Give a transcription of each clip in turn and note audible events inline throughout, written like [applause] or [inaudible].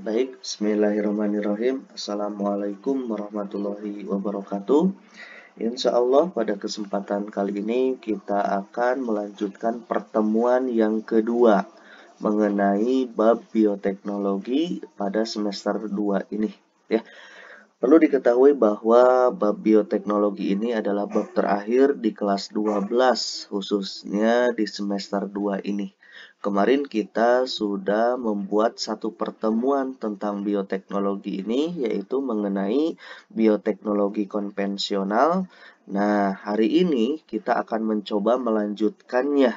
Baik, bismillahirrahmanirrahim. Assalamualaikum warahmatullahi wabarakatuh. Insya Allah pada kesempatan kali ini kita akan melanjutkan pertemuan yang kedua mengenai bab bioteknologi pada semester 2 ini. Ya. Perlu diketahui bahwa bab bioteknologi ini adalah bab terakhir di kelas 12 khususnya di semester 2 ini. Kemarin kita sudah membuat satu pertemuan tentang bioteknologi ini yaitu mengenai bioteknologi konvensional. Nah, hari ini kita akan mencoba melanjutkannya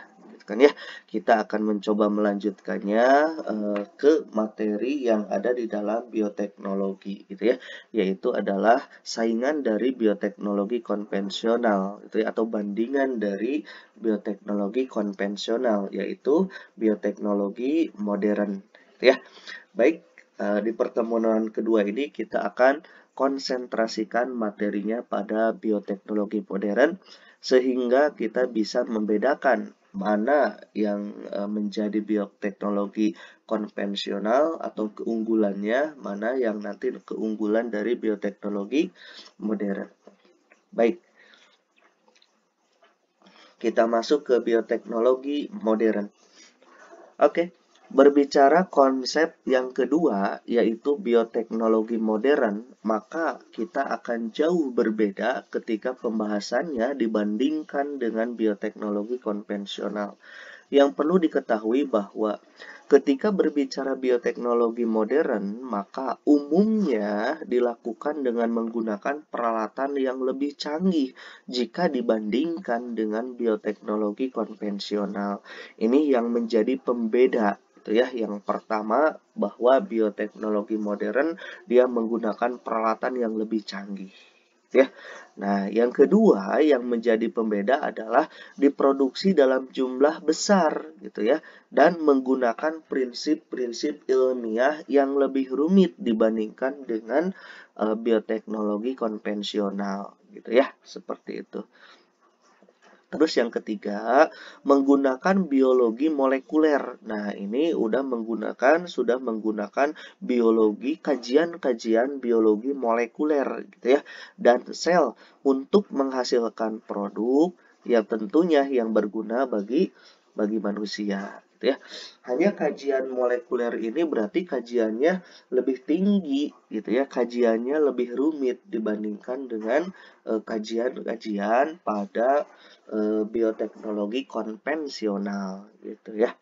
melanjutkan ya. Kita akan mencoba melanjutkannya uh, ke materi yang ada di dalam bioteknologi gitu ya, yaitu adalah saingan dari bioteknologi konvensional itu ya atau bandingan dari bioteknologi konvensional yaitu bioteknologi modern gitu ya. Baik, uh, di pertemuan kedua ini kita akan konsentrasikan materinya pada bioteknologi modern sehingga kita bisa membedakan mana yang e, menjadi bioteknologi konvensional atau keunggulannya, mana yang nanti keunggulan dari bioteknologi modern. Baik. Kita masuk ke bioteknologi modern. Oke. Okay. Berbicara konsep yang kedua, yaitu bioteknologi modern, maka kita akan jauh berbeda ketika pembahasannya dibandingkan dengan bioteknologi konvensional. Yang perlu diketahui bahwa ketika berbicara bioteknologi modern, maka umumnya dilakukan dengan menggunakan peralatan yang lebih canggih jika dibandingkan dengan bioteknologi konvensional. Ini yang menjadi pembeda gitu ya. Yang pertama bahwa bioteknologi modern dia menggunakan peralatan yang lebih canggih gitu ya. Nah, yang kedua yang menjadi pembeda adalah diproduksi dalam jumlah besar gitu ya dan menggunakan prinsip-prinsip ilmiah yang lebih rumit dibandingkan dengan uh, bioteknologi konvensional gitu ya, seperti itu. Terus yang ketiga, menggunakan biologi molekuler. Nah, ini udah menggunakan sudah menggunakan biologi kajian-kajian biologi molekuler gitu ya dan sel untuk menghasilkan produk yang tentunya yang berguna bagi bagi manusia gitu ya. Hanya kajian molekuler ini berarti kajiannya lebih tinggi gitu ya, kajiannya lebih rumit dibandingkan dengan eh, kajian-kajian uh, pada uh, bioteknologi konvensional gitu ya.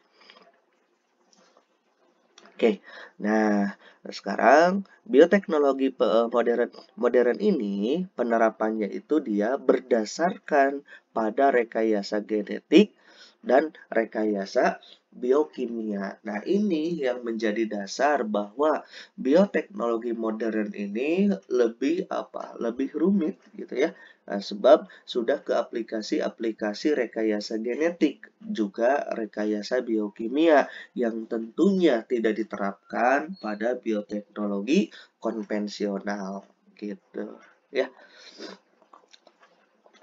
Oke, nah sekarang bioteknologi eh, modern modern ini penerapannya itu dia berdasarkan pada rekayasa genetik dan rekayasa biokimia. Nah, ini yang menjadi dasar bahwa bioteknologi modern ini lebih apa? Lebih rumit gitu ya. Nah, sebab sudah ke aplikasi-aplikasi rekayasa genetik, juga rekayasa biokimia yang tentunya tidak diterapkan pada bioteknologi konvensional gitu ya.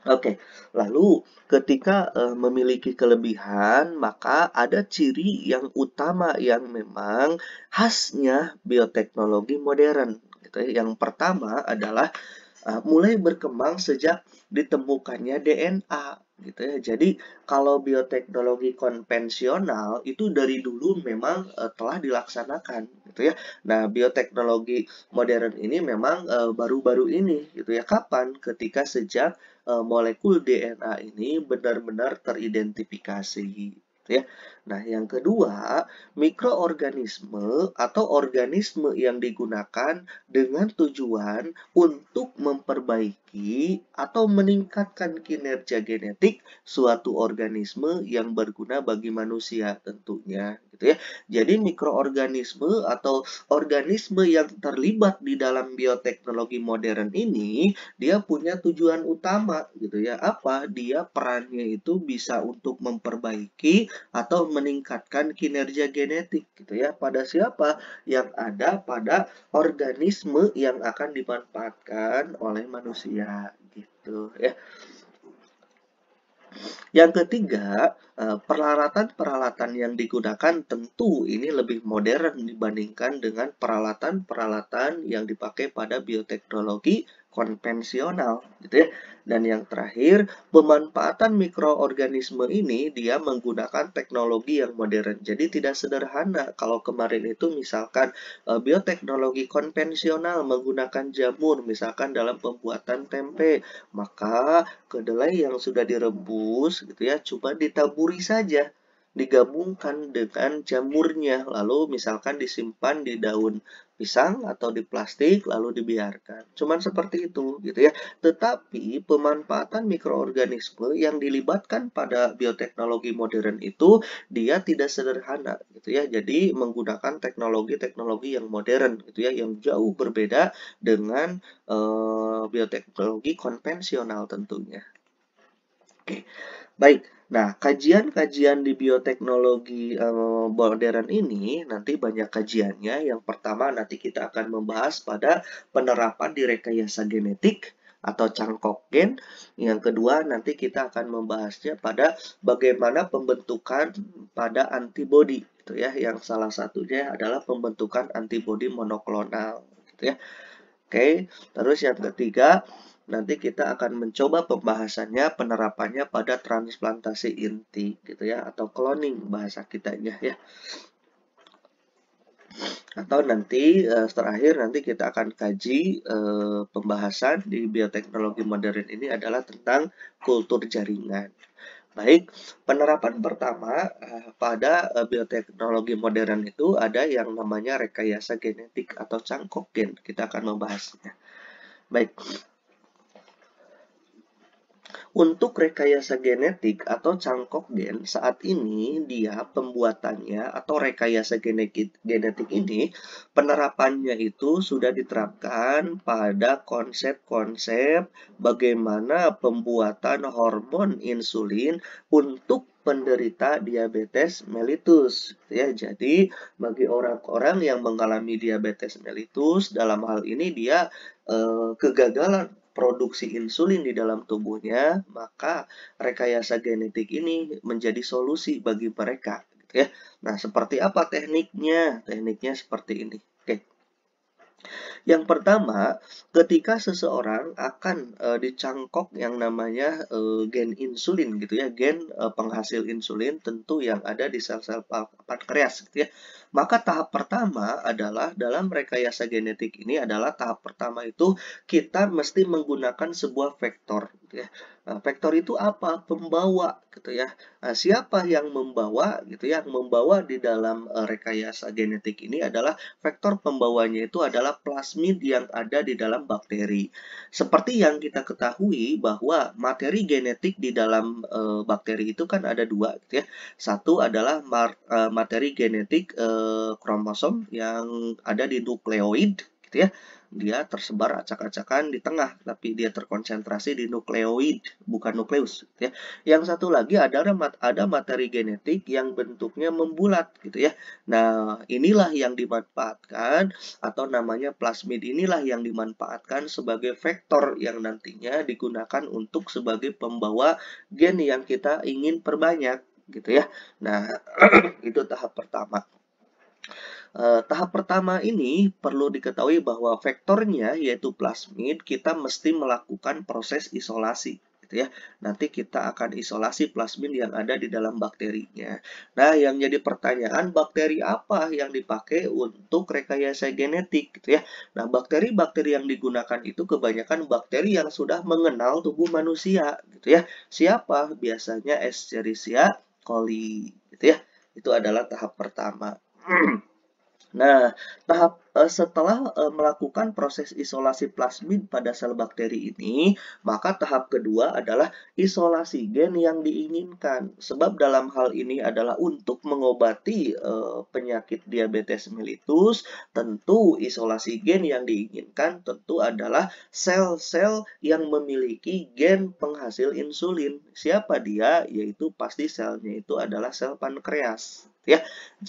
Oke, lalu ketika uh, memiliki kelebihan, maka ada ciri yang utama yang memang khasnya bioteknologi modern. Gitu. Ya. Yang pertama adalah uh, mulai berkembang sejak ditemukannya DNA gitu ya. Jadi kalau bioteknologi konvensional itu dari dulu memang e, telah dilaksanakan gitu ya. Nah, bioteknologi modern ini memang eh, baru-baru e, ini gitu ya. Kapan? Ketika sejak e, molekul DNA ini benar-benar teridentifikasi gitu ya. Nah, yang kedua, mikroorganisme atau organisme yang digunakan dengan tujuan untuk memperbaiki atau meningkatkan kinerja genetik suatu organisme yang berguna bagi manusia tentunya gitu ya. Jadi mikroorganisme atau organisme yang terlibat di dalam bioteknologi modern ini dia punya tujuan utama gitu ya. Apa? Dia perannya itu bisa untuk memperbaiki atau meningkatkan kinerja genetik gitu ya pada siapa yang ada pada organisme yang akan dimanfaatkan oleh manusia gitu ya. Yang ketiga, Eh, peralatan-peralatan yang digunakan tentu ini lebih modern dibandingkan dengan peralatan-peralatan yang dipakai pada bioteknologi konvensional gitu ya. Dan yang terakhir, pemanfaatan mikroorganisme ini dia menggunakan teknologi yang modern. Jadi tidak sederhana kalau kemarin itu misalkan eh, bioteknologi konvensional menggunakan jamur misalkan dalam pembuatan tempe, maka kedelai yang sudah direbus gitu ya coba ditabur dicampuri saja digabungkan dengan jamurnya lalu misalkan disimpan di daun pisang atau di plastik lalu dibiarkan. Cuman seperti itu gitu ya. Tetapi pemanfaatan mikroorganisme yang dilibatkan pada bioteknologi modern itu dia tidak sederhana gitu ya. Jadi menggunakan teknologi-teknologi yang modern gitu ya yang jauh berbeda dengan uh, bioteknologi konvensional tentunya. Oke. Baik. Nah, kajian-kajian di bioteknologi uh, ini nanti banyak kajiannya. Yang pertama nanti kita akan membahas pada penerapan di rekayasa genetik atau cangkok gen. Yang kedua nanti kita akan membahasnya pada bagaimana pembentukan pada antibodi gitu ya. Yang salah satunya adalah pembentukan antibodi monoklonal gitu ya. Oke, terus yang ketiga nanti kita akan mencoba pembahasannya, penerapannya pada transplantasi inti gitu ya atau cloning bahasa kitanya ya. Atau nanti uh, terakhir nanti kita akan kaji uh, pembahasan di bioteknologi modern ini adalah tentang kultur jaringan. Baik, penerapan pertama uh, pada uh, bioteknologi modern itu ada yang namanya rekayasa genetik atau cangkok gen. Kita akan membahasnya. Baik, untuk rekayasa genetik atau cangkok gen, saat ini dia pembuatannya atau rekayasa genetik, ini, penerapannya itu sudah diterapkan pada konsep-konsep bagaimana pembuatan hormon insulin untuk penderita diabetes mellitus ya jadi bagi orang-orang yang mengalami diabetes mellitus dalam hal ini dia eh, kegagalan produksi insulin di dalam tubuhnya, maka rekayasa genetik ini menjadi solusi bagi mereka. Gitu ya. Nah, seperti apa tekniknya? Tekniknya seperti ini. Oke. Yang pertama, ketika seseorang akan e, dicangkok yang namanya e, gen insulin gitu ya, gen e, penghasil insulin tentu yang ada di sel-sel pankreas gitu ya. Maka tahap pertama adalah dalam rekayasa genetik ini adalah tahap pertama itu kita mesti menggunakan sebuah vektor gitu ya. Nah, vektor itu apa? Pembawa gitu ya. Nah, siapa yang membawa gitu ya? Yang membawa di dalam eh, rekayasa genetik ini adalah vektor pembawanya itu adalah plasmid yang ada di dalam bakteri. Seperti yang kita ketahui bahwa materi genetik di dalam uh, bakteri itu kan ada dua gitu ya. Satu adalah uh, materi genetik uh, kromosom yang ada di nukleoid gitu ya dia tersebar acak-acakan di tengah tapi dia terkonsentrasi di nukleoid bukan nukleus gitu ya yang satu lagi ada ada materi genetik yang bentuknya membulat gitu ya nah inilah yang dimanfaatkan atau namanya plasmid inilah yang dimanfaatkan sebagai vektor yang nantinya digunakan untuk sebagai pembawa gen yang kita ingin perbanyak gitu ya nah [clears throat] itu tahap pertama Uh, tahap pertama ini perlu diketahui bahwa vektornya yaitu plasmid kita mesti melakukan proses isolasi gitu ya. Nanti kita akan isolasi plasmid yang ada di dalam bakterinya. Nah, yang jadi pertanyaan bakteri apa yang dipakai untuk rekayasa genetik gitu ya. Nah, bakteri-bakteri yang digunakan itu kebanyakan bakteri yang sudah mengenal tubuh manusia gitu ya. Siapa? Biasanya Escherichia coli gitu ya. Itu adalah tahap pertama. [clears throat] Nah, tahap uh, setelah uh, melakukan proses isolasi plasmid pada sel bakteri ini, maka tahap kedua adalah isolasi gen yang diinginkan. Sebab dalam hal ini adalah untuk mengobati uh, penyakit diabetes mellitus, tentu isolasi gen yang diinginkan tentu adalah sel-sel yang memiliki gen penghasil insulin. Siapa dia? Yaitu pasti selnya itu adalah sel pankreas ya.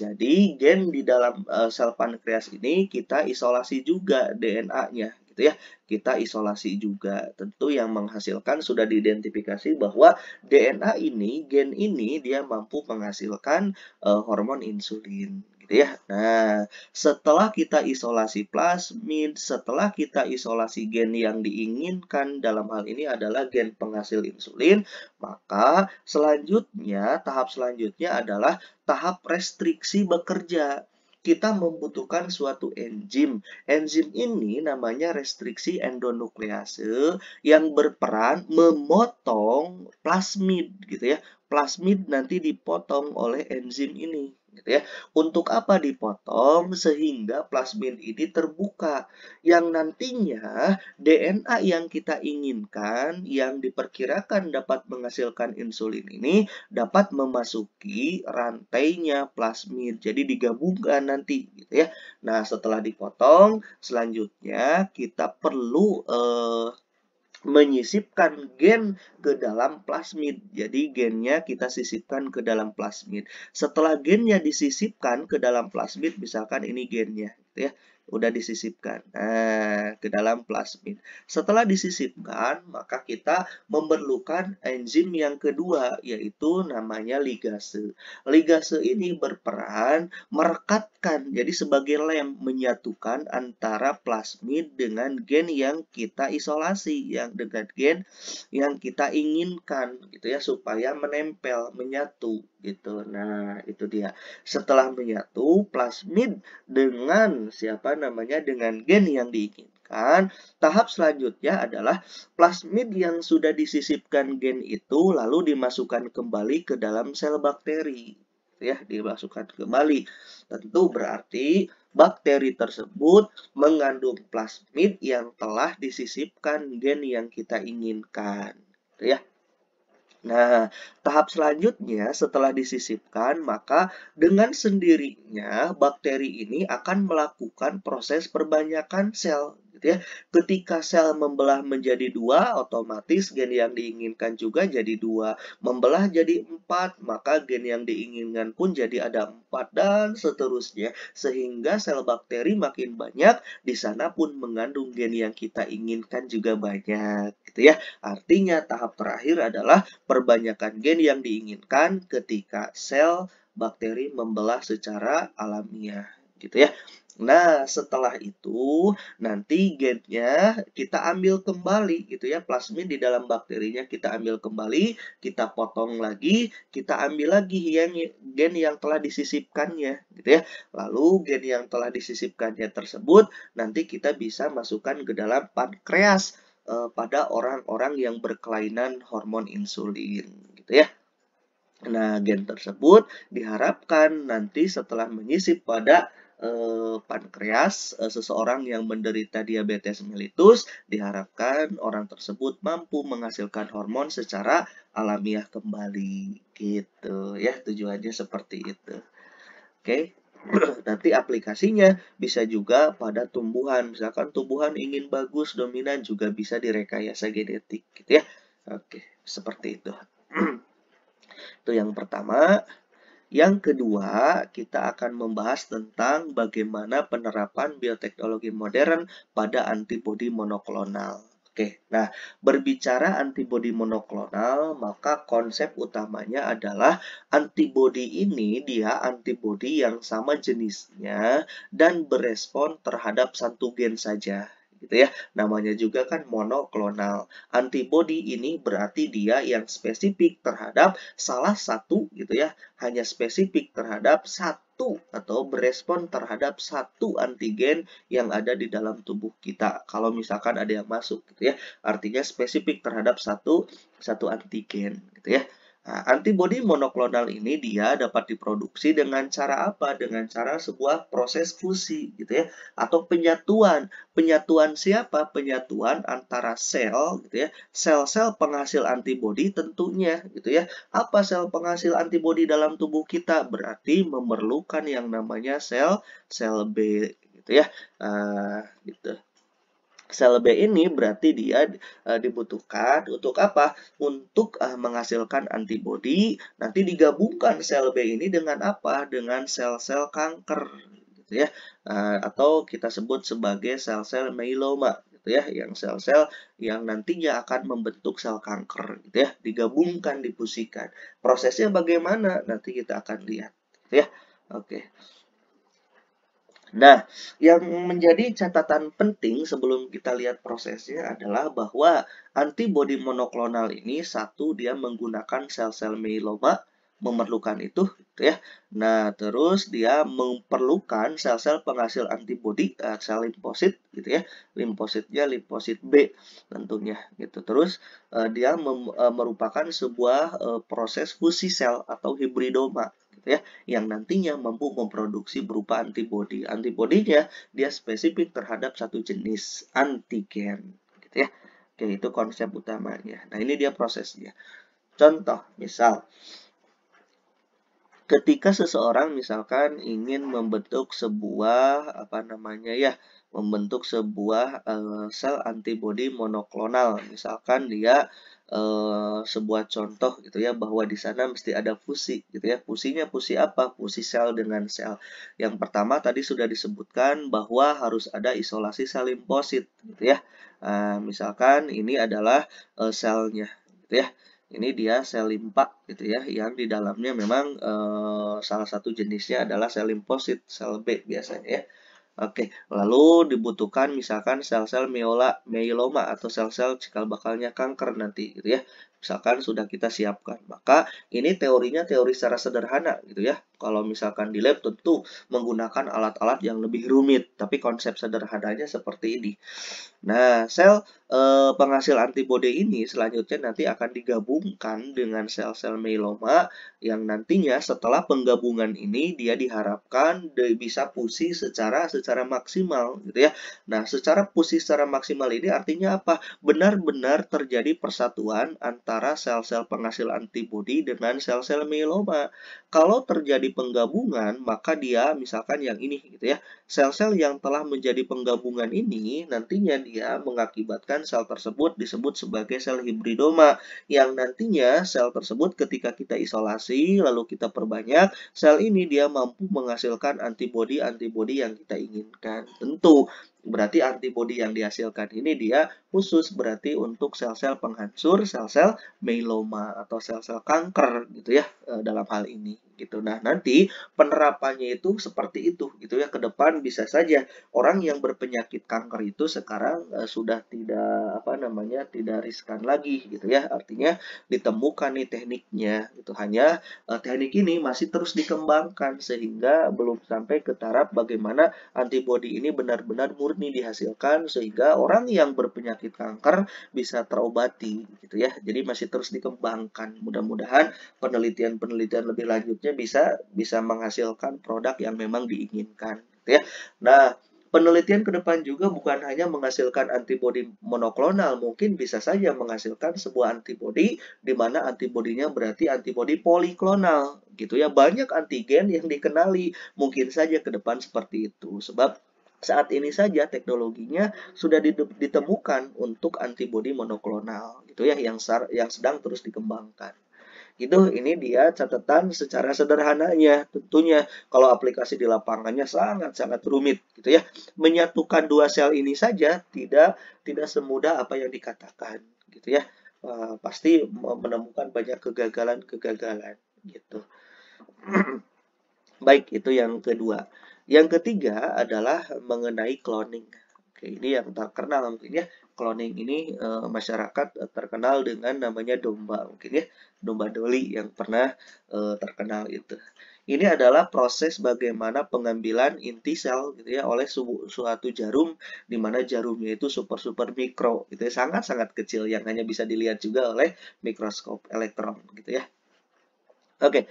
Jadi gen di dalam uh, sel pankreas ini kita isolasi juga DNA-nya gitu ya. Kita isolasi juga. Tentu yang menghasilkan sudah diidentifikasi bahwa DNA ini, gen ini dia mampu menghasilkan uh, hormon insulin gitu ya. Nah, setelah kita isolasi plasmid, setelah kita isolasi gen yang diinginkan dalam hal ini adalah gen penghasil insulin, maka selanjutnya tahap selanjutnya adalah tahap restriksi bekerja kita membutuhkan suatu enzim. Enzim ini namanya restriksi endonuklease yang berperan memotong plasmid gitu ya. Plasmid nanti dipotong oleh enzim ini gitu ya. Untuk apa dipotong sehingga plasmid ini terbuka yang nantinya DNA yang kita inginkan yang diperkirakan dapat menghasilkan insulin ini dapat memasuki rantainya plasmid. Jadi digabungkan nanti gitu ya. Nah, setelah dipotong selanjutnya kita perlu eh, menyisipkan gen ke dalam plasmid. Jadi gennya kita sisipkan ke dalam plasmid. Setelah gennya disisipkan ke dalam plasmid, misalkan ini gennya, gitu ya udah disisipkan eh, ke dalam plasmid. Setelah disisipkan, maka kita memerlukan enzim yang kedua, yaitu namanya ligase. Ligase ini berperan merekatkan, jadi sebagai lem menyatukan antara plasmid dengan gen yang kita isolasi, yang dengan gen yang kita inginkan, gitu ya, supaya menempel, menyatu gitu. Nah, itu dia. Setelah menyatu plasmid dengan siapa namanya dengan gen yang diinginkan, tahap selanjutnya adalah plasmid yang sudah disisipkan gen itu lalu dimasukkan kembali ke dalam sel bakteri. Ya, dimasukkan kembali. Tentu berarti bakteri tersebut mengandung plasmid yang telah disisipkan gen yang kita inginkan. Ya, Nah, tahap selanjutnya setelah disisipkan, maka dengan sendirinya bakteri ini akan melakukan proses perbanyakan sel gitu ya. Ketika sel membelah menjadi dua, otomatis gen yang diinginkan juga jadi dua. Membelah jadi empat, maka gen yang diinginkan pun jadi ada empat dan seterusnya. Sehingga sel bakteri makin banyak, di sana pun mengandung gen yang kita inginkan juga banyak gitu ya. Artinya tahap terakhir adalah perbanyakan gen yang diinginkan ketika sel bakteri membelah secara alamiah gitu ya. Nah, setelah itu nanti gennya kita ambil kembali gitu ya, plasmid di dalam bakterinya kita ambil kembali, kita potong lagi, kita ambil lagi yang gen yang telah disisipkannya gitu ya. Lalu gen yang telah disisipkannya tersebut nanti kita bisa masukkan ke dalam pankreas eh, pada orang-orang yang berkelainan hormon insulin gitu ya. Nah, gen tersebut diharapkan nanti setelah menyisip pada Eh, pankreas eh, seseorang yang menderita diabetes melitus diharapkan orang tersebut mampu menghasilkan hormon secara alamiah kembali gitu ya tujuannya seperti itu. Oke. [clears throat] nanti aplikasinya bisa juga pada tumbuhan. Misalkan tumbuhan ingin bagus, dominan juga bisa direkayasa genetik gitu ya. Oke, seperti itu. [clears throat] itu yang pertama. Yang kedua, kita akan membahas tentang bagaimana penerapan bioteknologi modern pada antibodi monoklonal. Oke, nah berbicara antibodi monoklonal, maka konsep utamanya adalah antibodi ini dia antibodi yang sama jenisnya dan berespon terhadap satu gen saja gitu ya. Namanya juga kan monoklonal. Antibody ini berarti dia yang spesifik terhadap salah satu gitu ya, hanya spesifik terhadap satu atau berespon terhadap satu antigen yang ada di dalam tubuh kita. Kalau misalkan ada yang masuk gitu ya, artinya spesifik terhadap satu satu antigen gitu ya. Nah, antibodi monoklonal ini dia dapat diproduksi dengan cara apa? Dengan cara sebuah proses fusi gitu ya atau penyatuan. Penyatuan siapa? Penyatuan antara sel gitu ya. Sel-sel penghasil antibodi tentunya gitu ya. Apa sel penghasil antibodi dalam tubuh kita? Berarti memerlukan yang namanya sel sel B gitu ya. Uh, gitu. Sel B ini berarti dia uh, dibutuhkan untuk apa? Untuk uh, menghasilkan antibodi. Nanti digabungkan sel B ini dengan apa? Dengan sel-sel kanker, gitu ya. Uh, atau kita sebut sebagai sel-sel myeloma, gitu ya, yang sel-sel yang nantinya akan membentuk sel kanker, gitu ya. Digabungkan, difusikan. Prosesnya bagaimana? Nanti kita akan lihat, gitu ya. Oke. Okay. Nah, yang menjadi catatan penting sebelum kita lihat prosesnya adalah bahwa antibodi monoklonal ini satu dia menggunakan sel-sel mieloma memerlukan itu gitu ya. Nah, terus dia memerlukan sel-sel penghasil antibodi eh, sel limfosit gitu ya. Limfositnya limfosit B tentunya gitu. Terus eh, dia eh, merupakan sebuah proses fusi sel atau hibridoma Gitu ya, yang nantinya mampu memproduksi berupa antibodi. Antibodinya dia spesifik terhadap satu jenis antigen, gitu ya. Oke, itu konsep utamanya. Nah, ini dia prosesnya. Contoh, misal ketika seseorang misalkan ingin membentuk sebuah apa namanya ya, membentuk sebuah uh, sel antibodi monoklonal. Misalkan dia uh, sebuah contoh gitu ya bahwa di sana mesti ada fusi gitu ya. Fusinya fusi apa? Fusi sel dengan sel. Yang pertama tadi sudah disebutkan bahwa harus ada isolasi sel limfosit gitu ya. uh, misalkan ini adalah uh, selnya gitu ya. Ini dia sel limpa gitu ya yang di dalamnya memang uh, salah satu jenisnya adalah sel limfosit, sel B biasanya ya. Oke, lalu dibutuhkan misalkan sel-sel myeloma atau sel-sel cikal bakalnya kanker nanti gitu ya misalkan sudah kita siapkan. Maka ini teorinya teori secara sederhana gitu ya. Kalau misalkan di lab tentu menggunakan alat-alat yang lebih rumit, tapi konsep sederhananya seperti ini. Nah, sel eh, penghasil antibodi ini selanjutnya nanti akan digabungkan dengan sel-sel meiloma yang nantinya setelah penggabungan ini dia diharapkan bisa pusi secara secara maksimal gitu ya. Nah, secara pusi secara maksimal ini artinya apa? Benar-benar terjadi persatuan antara antara sel-sel penghasil antibodi dengan sel-sel mieloma. Kalau terjadi penggabungan, maka dia misalkan yang ini gitu ya. Sel-sel yang telah menjadi penggabungan ini nantinya dia mengakibatkan sel tersebut disebut sebagai sel hibridoma yang nantinya sel tersebut ketika kita isolasi lalu kita perbanyak, sel ini dia mampu menghasilkan antibodi-antibodi yang kita inginkan. Tentu Berarti antibodi yang dihasilkan ini dia khusus berarti untuk sel-sel penghancur, sel-sel meiloma atau sel-sel kanker gitu ya eh, dalam hal ini gitu. Nah, nanti penerapannya itu seperti itu gitu ya. Ke depan bisa saja orang yang berpenyakit kanker itu sekarang uh, sudah tidak apa namanya? tidak riskan lagi gitu ya. Artinya ditemukan nih tekniknya itu Hanya uh, teknik ini masih terus dikembangkan sehingga belum sampai ke taraf bagaimana antibodi ini benar-benar murni dihasilkan sehingga orang yang berpenyakit kanker bisa terobati gitu ya. Jadi masih terus dikembangkan. Mudah-mudahan penelitian-penelitian lebih lanjutnya bisa bisa menghasilkan produk yang memang diinginkan gitu ya. Nah, penelitian ke depan juga bukan hanya menghasilkan antibodi monoklonal, mungkin bisa saja menghasilkan sebuah antibodi di mana antibodinya berarti antibodi poliklonal gitu ya. Banyak antigen yang dikenali, mungkin saja ke depan seperti itu. Sebab saat ini saja teknologinya sudah ditemukan untuk antibodi monoklonal gitu ya yang yang sedang terus dikembangkan. Gitu, ini dia catatan secara sederhananya. Tentunya kalau aplikasi di lapangannya sangat-sangat rumit gitu ya. Menyatukan dua sel ini saja tidak tidak semudah apa yang dikatakan gitu ya. e, pasti menemukan banyak kegagalan-kegagalan gitu. [clears throat] Baik, itu yang kedua. Yang ketiga adalah mengenai cloning. Oke, ini yang terkenal mungkin ya cloning ini uh, masyarakat eh, terkenal dengan namanya domba mungkin ya domba doli yang pernah uh, terkenal itu ini adalah proses bagaimana pengambilan inti sel gitu ya oleh su suatu jarum di mana jarumnya itu super super mikro gitu ya sangat sangat kecil yang hanya bisa dilihat juga oleh mikroskop elektron gitu ya oke okay.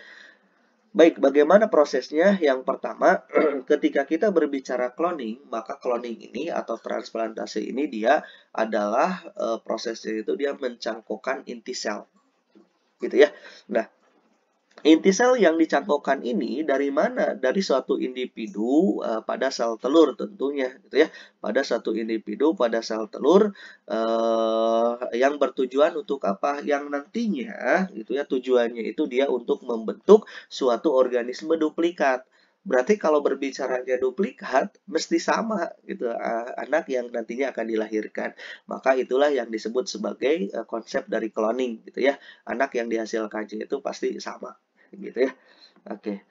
Baik, bagaimana prosesnya? Yang pertama, [clears throat] ketika kita berbicara cloning, maka cloning ini atau transplantasi ini dia adalah e, prosesnya itu dia mencangkokkan inti sel. Gitu ya. Nah, Inti sel yang dicangkokkan ini dari mana? Dari suatu individu uh, pada sel telur tentunya, gitu ya. Pada suatu individu pada sel telur uh, yang bertujuan untuk apa? Yang nantinya, gitu ya, tujuannya itu dia untuk membentuk suatu organisme duplikat. Berarti kalau berbicaranya duplikat, mesti sama gitu uh, anak yang nantinya akan dilahirkan. Maka itulah yang disebut sebagai konsep dari cloning gitu ya. Anak yang dihasilkan itu pasti sama gitu ya. Oke.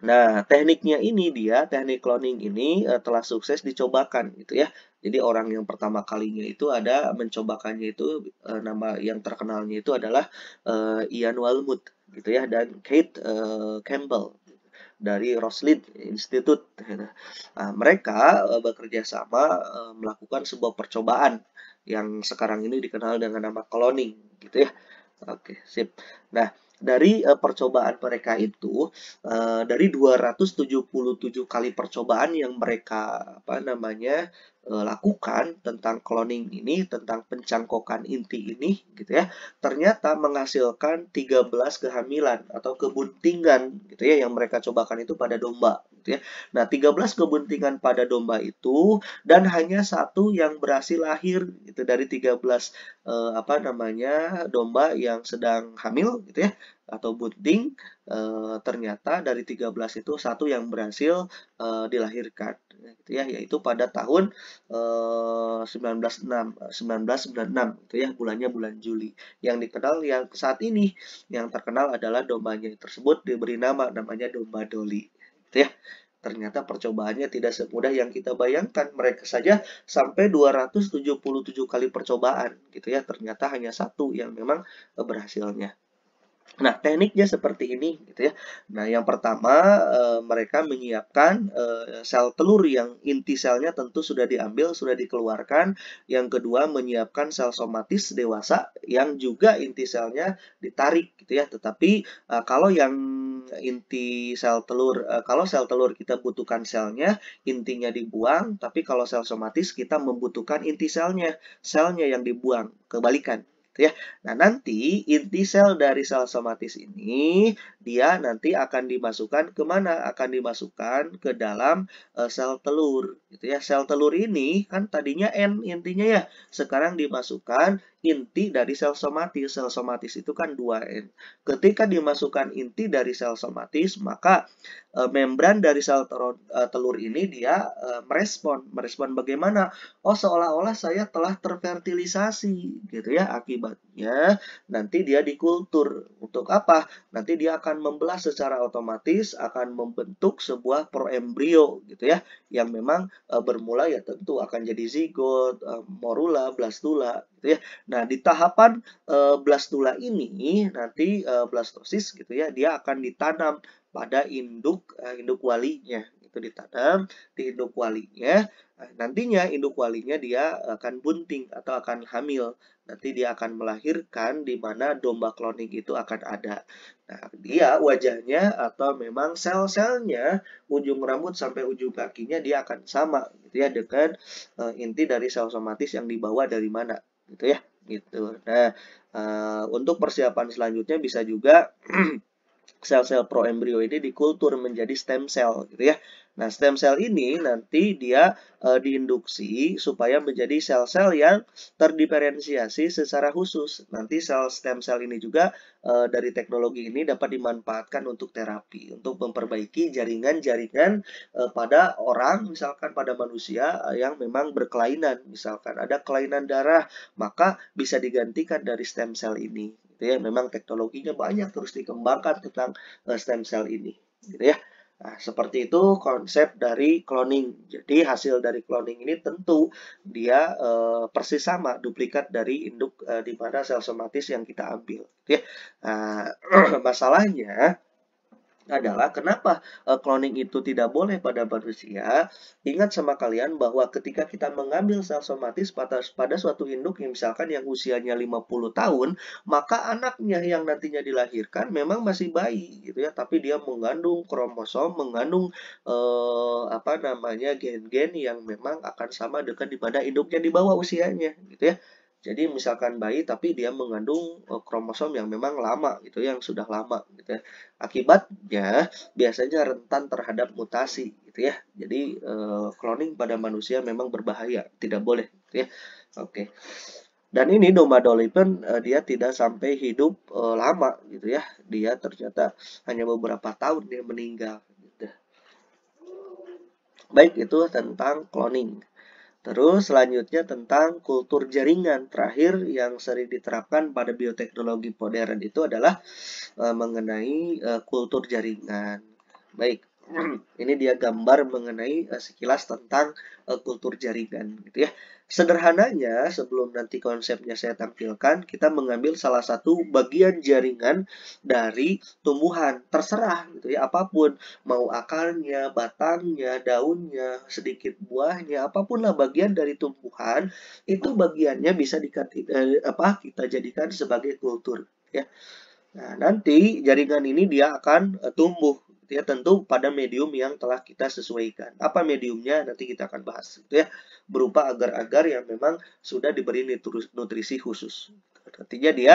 Nah, tekniknya ini dia, teknik cloning ini uh, telah sukses dicobakan gitu ya. Jadi orang yang pertama kalinya itu ada mencobakannya itu uh, nama yang terkenalnya itu adalah uh, Ian Walmut gitu ya dan Kate uh, Campbell dari Roslin Institute. Nah, mereka uh, bekerja sama uh, melakukan sebuah percobaan yang sekarang ini dikenal dengan nama cloning gitu ya. Oke, sip. Nah, dari uh, percobaan mereka itu uh, dari 277 kali percobaan yang mereka apa namanya uh, lakukan tentang cloning ini tentang pencangkokan inti ini gitu ya ternyata menghasilkan 13 kehamilan atau kebuntingan gitu ya yang mereka cobakan itu pada domba gitu ya. Nah, 13 kebuntingan pada domba itu dan hanya satu yang berhasil lahir itu dari 13 eh, apa namanya domba yang sedang hamil gitu ya atau bunting e, ternyata dari 13 itu satu yang berhasil e, dilahirkan gitu ya yaitu pada tahun e, 1906 1996 gitu ya bulannya bulan Juli yang dikenal yang saat ini yang terkenal adalah dombanya tersebut diberi nama namanya domba Doli gitu ya. Ternyata percobaannya tidak semudah yang kita bayangkan. Mereka saja sampai 277 kali percobaan gitu ya. Ternyata hanya satu yang memang eh, berhasilnya. Nah, tekniknya seperti ini gitu ya. Nah, yang pertama e, mereka menyiapkan e, sel telur yang inti selnya tentu sudah diambil, sudah dikeluarkan. Yang kedua menyiapkan sel somatis dewasa yang juga inti selnya ditarik gitu ya. Tetapi e, kalau yang inti sel telur. E, kalau sel telur kita butuhkan selnya, intinya dibuang, tapi kalau sel somatis kita membutuhkan inti selnya, selnya yang dibuang, kebalikan. Gitu ya. Nah, nanti inti sel dari sel somatis ini dia nanti akan dimasukkan ke mana? Akan dimasukkan ke dalam e, sel telur gitu ya. Sel telur ini kan tadinya N intinya ya. Sekarang dimasukkan inti dari sel somatis. Sel somatis itu kan 2N. Ketika dimasukkan inti dari sel somatis, maka e, membran dari sel telur, e, eh, telur ini dia e, merespon. Merespon bagaimana? Oh, seolah-olah saya telah terfertilisasi gitu ya akibat akibatnya nanti dia dikultur. Untuk apa? Nanti dia akan membelah secara otomatis, akan membentuk sebuah proembrio gitu ya, yang memang e, bermula ya tentu akan jadi zigot, e, morula, blastula gitu ya. Nah, di tahapan e, blastula ini nanti e, blastosis gitu ya, dia akan ditanam pada induk e, induk walinya itu ditanam di induk walinya. nantinya induk walinya dia akan bunting atau akan hamil nanti dia akan melahirkan di mana domba cloning itu akan ada. Nah, dia wajahnya atau memang sel-selnya ujung rambut sampai ujung kakinya dia akan sama gitu ya dengan uh, inti dari sel somatis yang dibawa dari mana gitu ya gitu. Nah, uh, untuk persiapan selanjutnya bisa juga [clears throat] sel-sel proembrio ini dikultur menjadi stem cell gitu ya. Nah, stem cell ini nanti dia e, diinduksi supaya menjadi sel-sel yang terdiferensiasi secara khusus. Nanti sel stem cell ini juga e, dari teknologi ini dapat dimanfaatkan untuk terapi, untuk memperbaiki jaringan-jaringan e, pada orang, misalkan pada manusia yang memang berkelainan. Misalkan ada kelainan darah, maka bisa digantikan dari stem cell ini. Gitu ya, memang teknologinya banyak terus dikembangkan tentang e, stem cell ini. Gitu ya. Nah, seperti itu konsep dari cloning. Jadi hasil dari cloning ini tentu dia e, persis sama duplikat dari induk e, di mana sel somatis yang kita ambil. Gitu ya. Nah, [clears throat] masalahnya adalah kenapa eh, cloning itu tidak boleh pada manusia. Ingat sama kalian bahwa ketika kita mengambil sel somatis pada, pada suatu induk yang misalkan yang usianya 50 tahun, maka anaknya yang nantinya dilahirkan memang masih bayi gitu ya, tapi dia mengandung kromosom, mengandung eh, apa namanya gen-gen yang memang akan sama dengan pada induknya di bawah usianya gitu ya. Jadi misalkan bayi tapi dia mengandung eh, kromosom yang memang lama gitu, yang sudah lama Gitu ya. Akibatnya biasanya rentan terhadap mutasi gitu ya. Jadi eh, cloning pada manusia memang berbahaya, tidak boleh gitu ya. Oke. Dan ini domba dolipen e, eh, dia tidak sampai hidup e, lama gitu ya. Dia ternyata hanya beberapa tahun dia meninggal gitu. Ya. Baik itu tentang cloning. Terus selanjutnya tentang kultur jaringan terakhir yang sering diterapkan pada bioteknologi modern itu adalah e, mengenai e, kultur jaringan. Baik, [clears throat] ini dia gambar mengenai uh, sekilas tentang uh, kultur jaringan gitu ya. Sederhananya sebelum nanti konsepnya saya tampilkan, kita mengambil salah satu bagian jaringan dari tumbuhan, terserah gitu ya apapun, mau akarnya, batangnya, daunnya, sedikit buahnya, apapun lah bagian dari tumbuhan itu bagiannya bisa dikati, eh, apa kita jadikan sebagai kultur ya. Nah, nanti jaringan ini dia akan eh, tumbuh gitu ya tentu pada medium yang telah kita sesuaikan apa mediumnya nanti kita akan bahas gitu ya berupa agar-agar yang memang sudah diberi nutrisi khusus artinya dia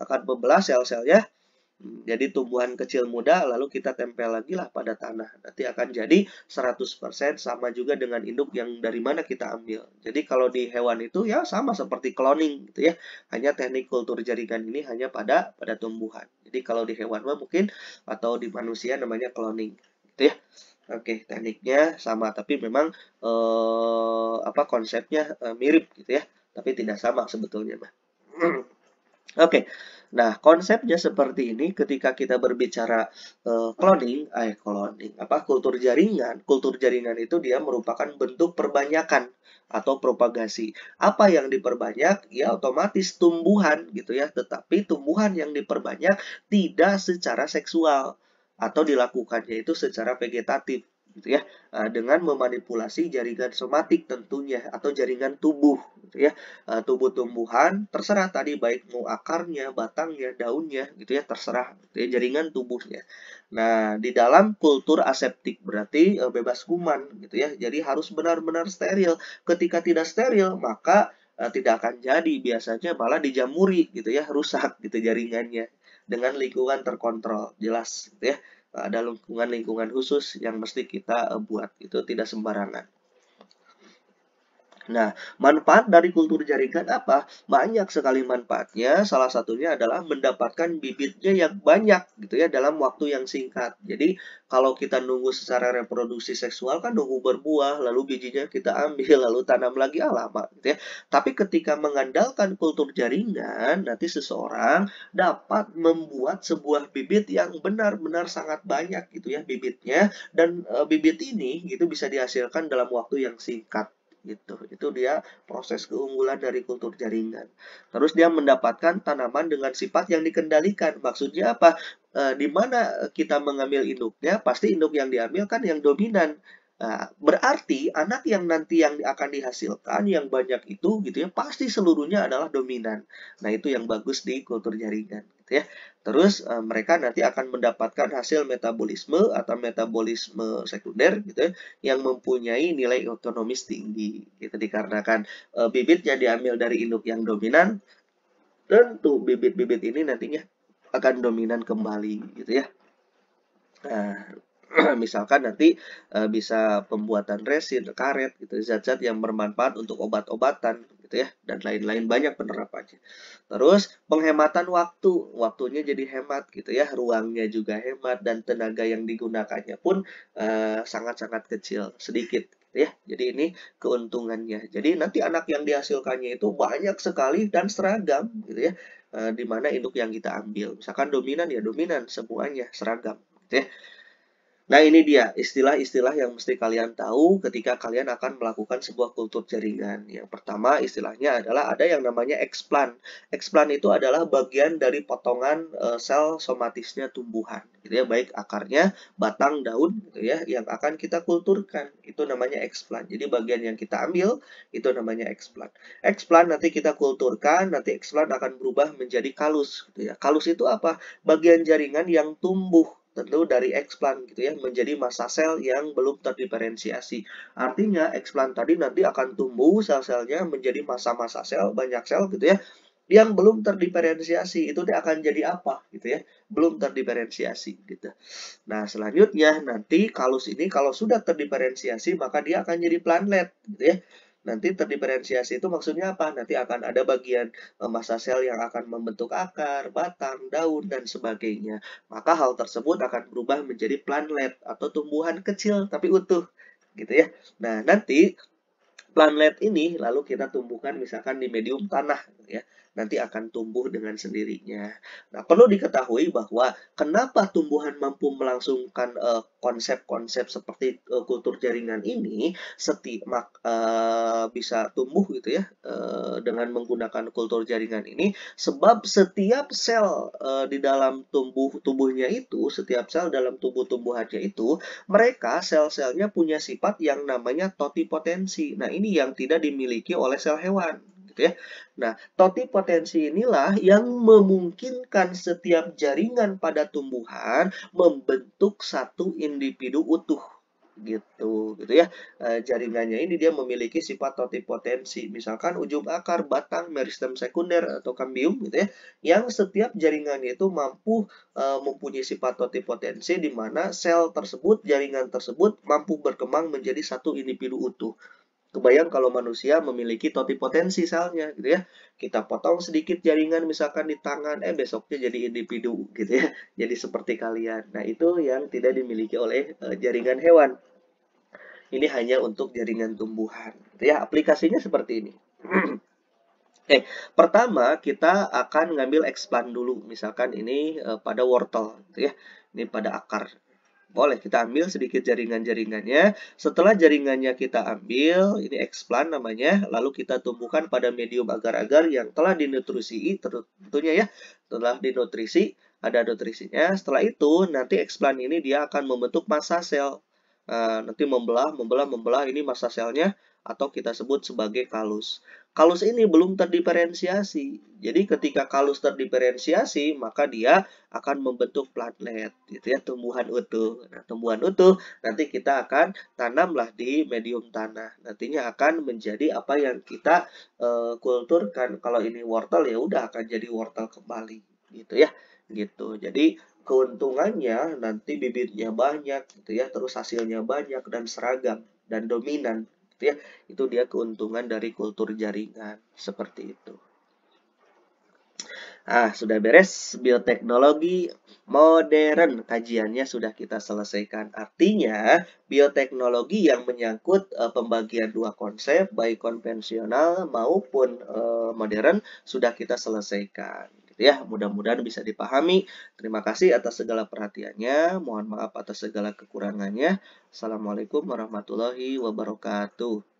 akan membelah sel-selnya hmm, jadi tumbuhan kecil muda lalu kita tempel lagi lah pada tanah. Nanti akan jadi 100% sama juga dengan induk yang dari mana kita ambil. Jadi kalau di hewan itu ya sama seperti cloning gitu ya. Hanya teknik kultur jaringan ini hanya pada pada tumbuhan. Jadi kalau di hewan mah mungkin atau di manusia namanya cloning gitu ya. Oke, tekniknya sama tapi memang eh, apa konsepnya eh, mirip gitu ya, tapi tidak sama sebetulnya mah. [clears throat] Oke, Nah, konsepnya seperti ini ketika kita berbicara uh, cloning, eh cloning, apa kultur jaringan. Kultur jaringan itu dia merupakan bentuk perbanyakan atau propagasi. Apa yang diperbanyak? Ya otomatis tumbuhan gitu ya, tetapi tumbuhan yang diperbanyak tidak secara seksual atau dilakukannya itu secara vegetatif gitu ya eh, dengan memanipulasi jaringan somatik tentunya atau jaringan tubuh gitu ya eh, tubuh tumbuhan terserah tadi baik mau akarnya batangnya daunnya gitu ya terserah gitu ya, jaringan tubuhnya nah di dalam kultur aseptik berarti eh, bebas kuman gitu ya jadi harus benar-benar steril ketika tidak steril maka tidak akan jadi biasanya malah dijamuri gitu ya rusak gitu jaringannya dengan lingkungan terkontrol jelas gitu ya ada lingkungan-lingkungan khusus yang mesti kita eh, buat. Itu tidak sembarangan. Nah, manfaat dari kultur jaringan apa? Banyak sekali manfaatnya. Salah satunya adalah mendapatkan bibitnya yang banyak gitu ya dalam waktu yang singkat. Jadi, kalau kita nunggu secara reproduksi seksual kan nunggu berbuah, lalu bijinya kita ambil, [laughs] lalu tanam lagi pak, ah, gitu ya. Tapi ketika mengandalkan kultur jaringan, nanti seseorang dapat membuat sebuah bibit yang benar-benar sangat banyak gitu ya bibitnya dan e, bibit ini gitu bisa dihasilkan dalam waktu yang singkat gitu itu dia proses keunggulan dari kultur jaringan terus dia mendapatkan tanaman dengan sifat yang dikendalikan maksudnya apa e, di mana kita mengambil induknya pasti induk yang diambil kan yang dominan Nah, berarti anak yang nanti yang akan dihasilkan yang banyak itu gitu ya pasti seluruhnya adalah dominan. Nah, itu yang bagus di kultur jaringan gitu ya. Terus eh, mereka nanti akan mendapatkan hasil metabolisme atau metabolisme sekunder gitu ya, yang mempunyai nilai ekonomis tinggi itu dikarenakan eh, bibitnya diambil dari induk yang dominan tentu bibit-bibit ini nantinya akan dominan kembali gitu ya. Nah, [clears throat] misalkan nanti e, bisa pembuatan resin, karet, gitu, zat-zat yang bermanfaat untuk obat-obatan, gitu ya, dan lain-lain banyak penerapannya. Terus penghematan waktu, waktunya jadi hemat, gitu ya, ruangnya juga hemat dan tenaga yang digunakannya pun eh, sangat-sangat e, kecil, sedikit. Gitu ya, jadi ini keuntungannya. Jadi nanti anak yang dihasilkannya itu banyak sekali dan seragam, gitu ya, e, di mana induk yang kita ambil. Misalkan dominan ya dominan semuanya seragam, gitu ya. Nah, ini dia istilah-istilah yang mesti kalian tahu ketika kalian akan melakukan sebuah kultur jaringan. Yang pertama, istilahnya adalah ada yang namanya eksplan. Eksplan itu adalah bagian dari potongan e, sel somatisnya tumbuhan, gitu ya, baik akarnya, batang, daun, gitu ya, yang akan kita kulturkan. Itu namanya eksplan. Jadi bagian yang kita ambil itu namanya eksplan. Eksplan nanti kita kulturkan, nanti eksplan akan berubah menjadi kalus, gitu ya. Kalus itu apa? Bagian jaringan yang tumbuh tentu dari eksplan gitu ya menjadi massa sel yang belum terdiferensiasi. Artinya eksplan tadi nanti akan tumbuh sel-selnya menjadi massa-massa sel banyak sel gitu ya yang belum terdiferensiasi itu dia akan jadi apa gitu ya belum terdiferensiasi gitu nah selanjutnya nanti kalus ini kalau sudah terdiferensiasi maka dia akan jadi planet gitu ya Nanti terdiferensiasi itu maksudnya apa? Nanti akan ada bagian eh, masa sel yang akan membentuk akar, batang, daun, dan sebagainya. Maka hal tersebut akan berubah menjadi planlet atau tumbuhan kecil tapi utuh. Gitu ya. Nah, nanti planlet ini lalu kita tumbuhkan misalkan di medium tanah. Gitu ya nanti akan tumbuh dengan sendirinya. Nah, perlu diketahui bahwa kenapa tumbuhan mampu melangsungkan eh, konsep-konsep uh, seperti uh, kultur jaringan ini mak, uh, bisa tumbuh gitu ya uh, dengan menggunakan kultur jaringan ini sebab setiap sel uh, di dalam tumbuh tubuhnya itu, setiap sel dalam tubuh tumbuhannya itu, mereka sel-selnya punya sifat yang namanya totipotensi. Nah, ini yang tidak dimiliki oleh sel hewan gitu ya. Nah, totipotensi inilah yang memungkinkan setiap jaringan pada tumbuhan membentuk satu individu utuh gitu gitu ya e, jaringannya ini dia memiliki sifat toti potensi misalkan ujung akar batang meristem sekunder atau kambium gitu ya yang setiap jaringannya itu mampu e, mempunyai sifat toti potensi di mana sel tersebut jaringan tersebut mampu berkembang menjadi satu individu utuh Kebayang kalau manusia memiliki totipotensi selnya gitu ya. Kita potong sedikit jaringan misalkan di tangan, eh besoknya jadi individu gitu ya. [laughs] Jadi seperti kalian. Nah itu yang tidak dimiliki oleh e, jaringan hewan. Ini hanya untuk jaringan tumbuhan. Gitu ya aplikasinya seperti ini. Oke, [clears throat] eh, okay. pertama kita akan ngambil expand dulu. Misalkan ini e, pada wortel, gitu ya. Ini pada akar. Boleh kita ambil sedikit jaringan-jaringannya. Setelah jaringannya kita ambil, ini explant namanya, lalu kita tumbuhkan pada medium agar-agar yang telah dinutrisi, tentunya ya, telah dinutrisi, ada nutrisinya. Setelah itu, nanti explant ini dia akan membentuk massa sel. Nah, nanti membelah, membelah, membelah, ini massa selnya atau kita sebut sebagai kalus. Kalus ini belum terdiferensiasi. Jadi ketika kalus terdiferensiasi, maka dia akan membentuk platelet, gitu ya, tumbuhan utuh. Nah, tumbuhan utuh nanti kita akan tanamlah di medium tanah. Nantinya akan menjadi apa yang kita uh, kulturkan. Kalau ini wortel ya udah akan jadi wortel kembali, gitu ya. Gitu. Jadi keuntungannya nanti bibitnya banyak gitu ya, terus hasilnya banyak dan seragam dan dominan ya itu dia keuntungan dari kultur jaringan seperti itu Ah, sudah beres bioteknologi modern kajiannya sudah kita selesaikan. Artinya, bioteknologi yang menyangkut uh, pembagian dua konsep baik konvensional maupun uh, modern sudah kita selesaikan gitu ya. Mudah-mudahan bisa dipahami. Terima kasih atas segala perhatiannya. Mohon maaf atas segala kekurangannya. Assalamualaikum warahmatullahi wabarakatuh.